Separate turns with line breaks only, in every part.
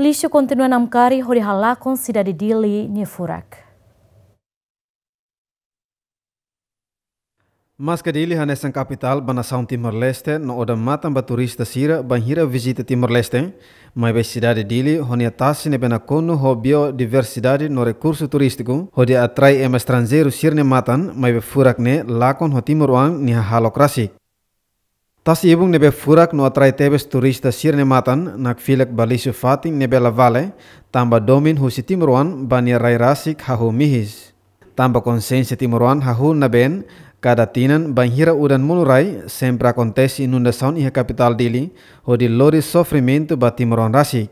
lixo continua a namcari onde halacon cidade de Dili, Nifurak.
Mas kadili hanesan capital banasaun Timor-Leste no oda matan baturista sira banhira visita Timor-Leste, mas be cidade dili honi atasi ne benakono ho biodiversidade no recurso turístico, hodi atrai em estrangeiro sirne matan, mas be furak ne lakon ho Timor-Wang ni halokrasik. Tasi ibung nebe furak no atrai tebes turis ta matan nak filek balisu fating nebe lavale tamba domin husi timuruan bani rai rasik hahu mihis. Tamba konsensi timruan hahu naben kada tinan banhira udan mulurai sempra acontece inundação iha kapital dili ho de lori sofrimento ba timruan rasik.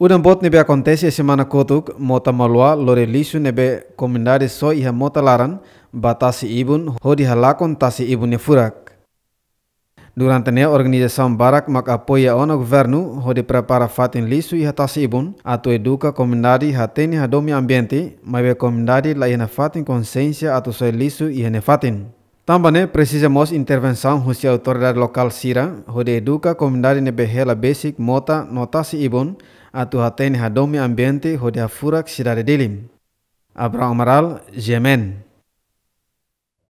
Udan bot nebe acontece semana kotuk mota malua lori lisu nebe komendaris so iha mota laran batasi ibun ho halakon tasi ibun ne furak. Durante a organização BARAC mak apoia ono governo hode prepara fatin lisu e hatasibun ato educa comunidade hateni hadomi ambiente, mas a comunidade la ina fatin konsensi atu soe lisu e ene fatin. Tambane mos intervenção husi autoridade lokal sira hode eduka komendari ne behela basic mota notasi ibun ato hateni hadomi ambiente hode afurak sirare dilim. Abraham Amaral, Jemen.